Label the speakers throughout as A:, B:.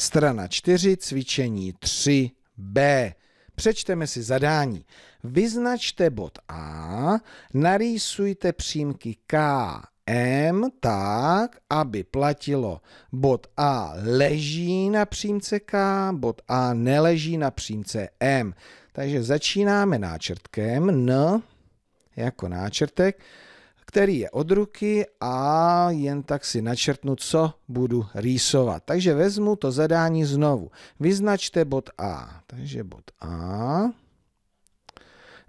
A: Strana 4, cvičení 3b. Přečteme si zadání. Vyznačte bod A, narýsujte přímky K, M tak, aby platilo bod A leží na přímce K, bod A neleží na přímce M. Takže začínáme náčrtkem N jako náčrtek který je od ruky a jen tak si načrtnu, co budu rýsovat. Takže vezmu to zadání znovu. Vyznačte bod A. Takže bod A.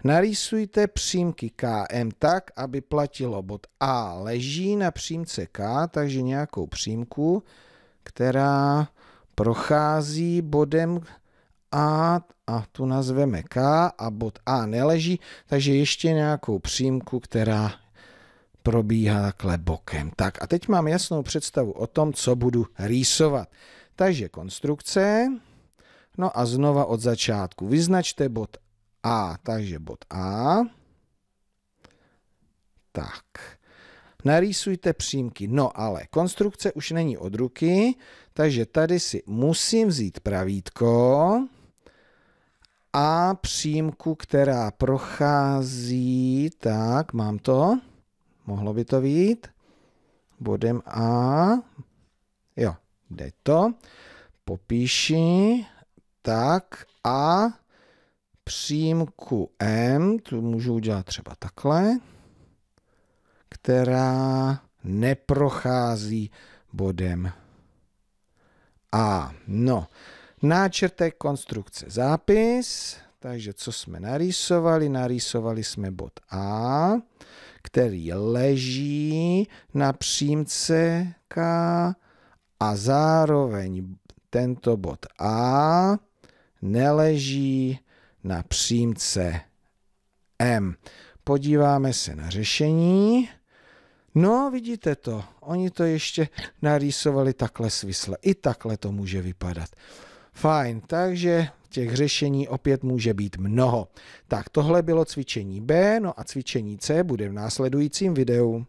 A: Narýsujte přímky KM tak, aby platilo bod A leží na přímce K, takže nějakou přímku, která prochází bodem A a tu nazveme K a bod A neleží, takže ještě nějakou přímku, která probíhá klebokem. Tak a teď mám jasnou představu o tom, co budu rýsovat. Takže konstrukce, no a znova od začátku. Vyznačte bod A, takže bod A. Tak. Narýsujte přímky. No ale konstrukce už není od ruky, takže tady si musím vzít pravítko a přímku, která prochází, tak mám to, Mohlo by to být. Bodem A. Jo, jde to. Popíši. Tak a přímku M, tu můžu udělat třeba takhle, která neprochází bodem A. No, náčrtek konstrukce zápis, takže co jsme narýsovali? Narýsovali jsme bod A, který leží na přímce K a zároveň tento bod A neleží na přímce M. Podíváme se na řešení. No, vidíte to, oni to ještě narýsovali takhle svisle. I takhle to může vypadat. Fajn, takže Těch řešení opět může být mnoho. Tak tohle bylo cvičení B, no a cvičení C bude v následujícím videu.